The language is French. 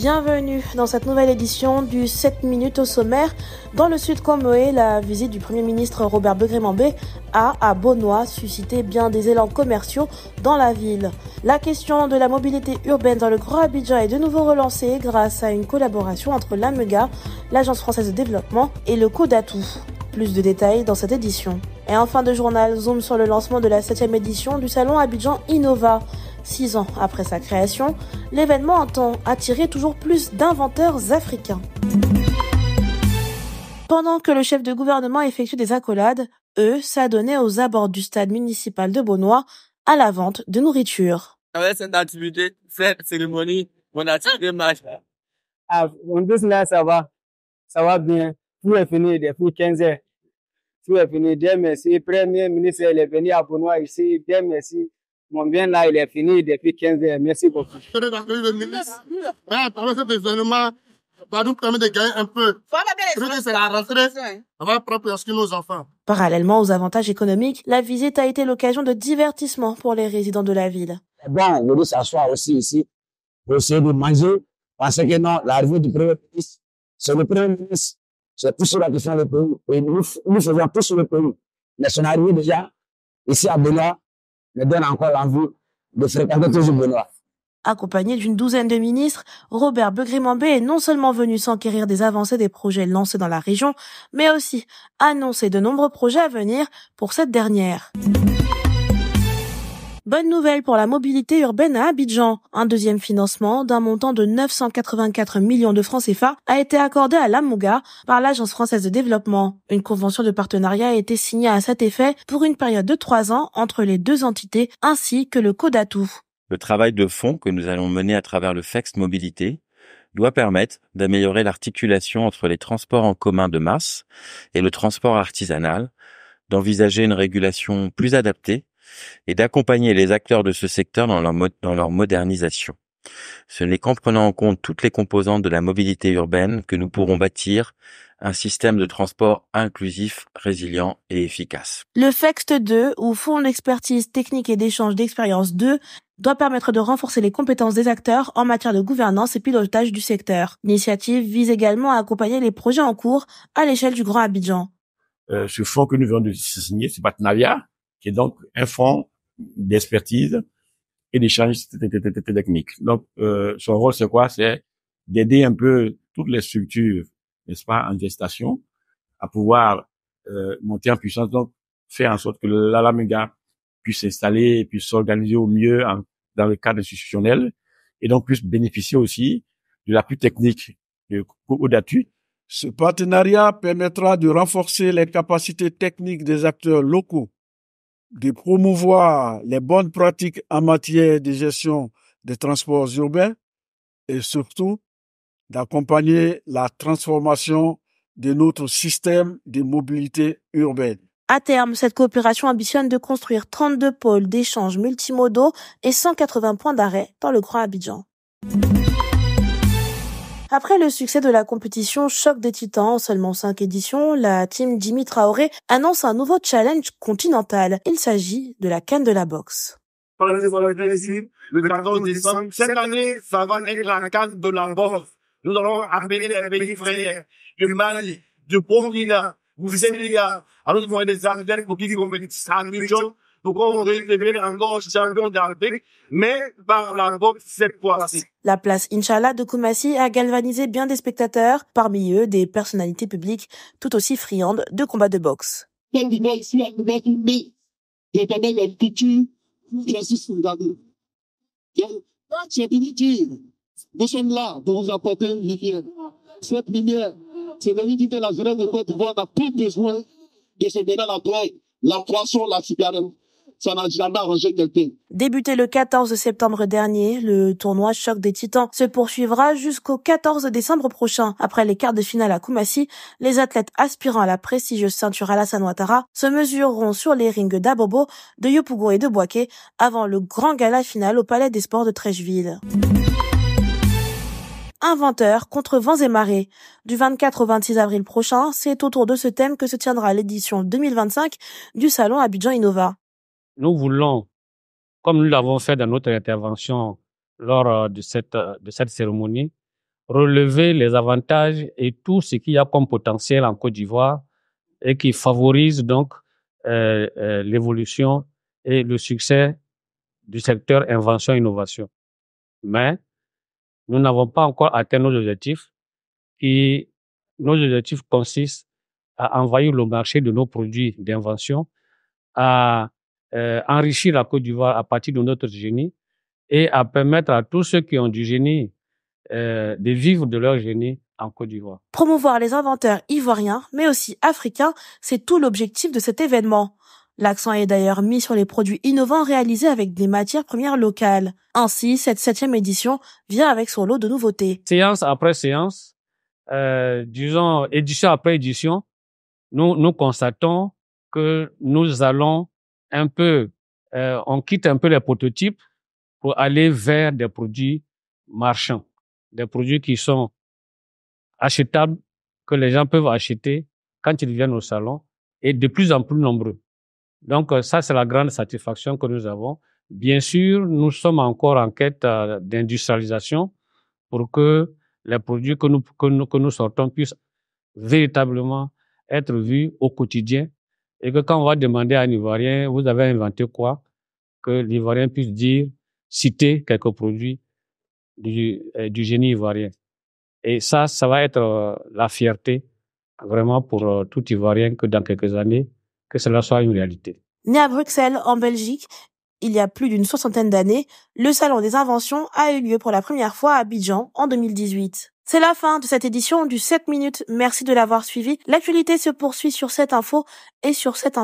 bienvenue dans cette nouvelle édition du 7 minutes au sommaire. Dans le sud Comoé, la visite du Premier ministre Robert Begrémambé a, à Beaunois, suscité bien des élans commerciaux dans la ville. La question de la mobilité urbaine dans le Grand Abidjan est de nouveau relancée grâce à une collaboration entre l'AMEGA, l'Agence française de développement, et le Codatou. Plus de détails dans cette édition. Et en fin de journal, zoom sur le lancement de la 7 édition du Salon Abidjan Innova. Six ans après sa création, l'événement entend attirer toujours plus d'inventeurs africains. Pendant que le chef de gouvernement effectue des accolades, eux s'adonnaient aux abords du stade municipal de Beaunois à la vente de nourriture. Avec ah cette activité, cette cérémonie, on a tiré match. Ah, on dit là, ça va. Ça va bien. Tout est fini depuis 15 heures. Tout est fini. Dieu merci. Premier ministre est venu à Beaunois ici. bien merci mon bien là, il est fini depuis 15 heures. Merci beaucoup. Je suis le ministre. pendant cet événement, va nous permettre de gagner un peu. C'est la rentrée. On va propre nos enfants. Parallèlement aux avantages économiques, la visite a été l'occasion de divertissement pour les résidents de la ville. Bon, on nous s'asseoir aussi ici pour essayer de manger. Parce que non, l'arrivée du premier ministre, c'est le premier ministre. C'est tout cela qui fait le pays. Et nous, nous faisons tout sur le pays. Mais son arrivée déjà, ici à Benoît, Accompagné d'une douzaine de ministres, Robert Begrimambé est non seulement venu s'enquérir des avancées des projets lancés dans la région, mais aussi annoncer de nombreux projets à venir pour cette dernière. Bonne nouvelle pour la mobilité urbaine à Abidjan. Un deuxième financement d'un montant de 984 millions de francs CFA a été accordé à l'AMUGA par l'Agence française de développement. Une convention de partenariat a été signée à cet effet pour une période de trois ans entre les deux entités ainsi que le Codatou. Le travail de fond que nous allons mener à travers le FEX Mobilité doit permettre d'améliorer l'articulation entre les transports en commun de masse et le transport artisanal, d'envisager une régulation plus adaptée et d'accompagner les acteurs de ce secteur dans leur, modernisation. Ce n'est qu'en prenant en compte toutes les composantes de la mobilité urbaine que nous pourrons bâtir un système de transport inclusif, résilient et efficace. Le FEXT 2, ou Fonds d'expertise technique et d'échange d'expérience 2, doit permettre de renforcer les compétences des acteurs en matière de gouvernance et pilotage du secteur. L'initiative vise également à accompagner les projets en cours à l'échelle du Grand Abidjan. Euh, ce fonds que nous venons de signer, c'est partenariat, qui est donc un fonds d'expertise et d'échange technique. Donc, euh, son rôle, c'est quoi C'est d'aider un peu toutes les structures, n'est-ce pas, en gestation, à pouvoir euh, monter en puissance, donc faire en sorte que l'Alamega puisse s'installer, puisse s'organiser au mieux dans le cadre institutionnel, et donc puisse bénéficier aussi de l'appui technique de Odatu. Ce partenariat permettra de renforcer les capacités techniques des acteurs locaux de promouvoir les bonnes pratiques en matière de gestion des transports urbains et surtout d'accompagner la transformation de notre système de mobilité urbaine. À terme, cette coopération ambitionne de construire 32 pôles d'échanges multimodaux et 180 points d'arrêt dans le Grand Abidjan. Après le succès de la compétition Choc des Titans, seulement 5 éditions, la team Jimmy Traoré annonce un nouveau challenge continental. Il s'agit de la canne de la boxe. Le 14 décembre, cette année, ça va être la canne de la boxe. Nous allons appeler les pays frères du Mali, du Burkina, vous Sénégal. les gars, alors nous des arts pour qu'ils vont venir pourront un grand champion d'Afrique, mais par la boxe cette fois-ci. La place Inch'Allah de Koumassi a galvanisé bien des spectateurs, parmi eux des personnalités publiques tout aussi friandes de combats de boxe. Nous sommes là pour vous apporter une lumière. Cette lumière, c'est la vie de la jeunesse de Côte d'Ivoire. On a plus besoin de se donner la drogue, la poisson, la cigarette ça Débuté le 14 septembre dernier, le tournoi Choc des Titans se poursuivra jusqu'au 14 décembre prochain. Après les quarts de finale à Kumasi, les athlètes aspirant à la prestigieuse ceinture Alassane Ouattara se mesureront sur les rings d'Abobo, de Yopougon et de Boaké avant le grand gala final au Palais des Sports de Trècheville inventeur contre vents et marées. Du 24 au 26 avril prochain, c'est autour de ce thème que se tiendra l'édition 2025 du salon Abidjan Innova nous voulons, comme nous l'avons fait dans notre intervention lors euh, de cette, euh, de cette cérémonie, relever les avantages et tout ce qu'il y a comme potentiel en Côte d'Ivoire et qui favorise donc euh, l'évolution et le succès du secteur invention-innovation. Mais nous n'avons pas encore atteint nos objectifs et nos objectifs consistent à envoyer le marché de nos produits d'invention, à euh, enrichir la Côte d'Ivoire à partir de notre génie et à permettre à tous ceux qui ont du génie euh, de vivre de leur génie en Côte d'Ivoire. Promouvoir les inventeurs ivoiriens, mais aussi africains, c'est tout l'objectif de cet événement. L'accent est d'ailleurs mis sur les produits innovants réalisés avec des matières premières locales. Ainsi, cette septième édition vient avec son lot de nouveautés. Séance après séance, euh, disons édition après édition, nous, nous constatons que nous allons un peu, euh, on quitte un peu les prototypes pour aller vers des produits marchands, des produits qui sont achetables, que les gens peuvent acheter quand ils viennent au salon et de plus en plus nombreux. Donc euh, ça, c'est la grande satisfaction que nous avons. Bien sûr, nous sommes encore en quête euh, d'industrialisation pour que les produits que nous, que nous, que nous sortons puissent véritablement être vus au quotidien et que quand on va demander à un Ivoirien, vous avez inventé quoi, que l'Ivoirien puisse dire, citer quelques produits du, euh, génie ivoirien. Et ça, ça va être euh, la fierté vraiment pour euh, tout Ivoirien que dans quelques années, que cela soit une réalité. Né à Bruxelles, en Belgique, il y a plus d'une soixantaine d'années, le Salon des inventions a eu lieu pour la première fois à Abidjan en 2018. C'est la fin de cette édition du 7 minutes. Merci de l'avoir suivi. L'actualité se poursuit sur cette info et sur 7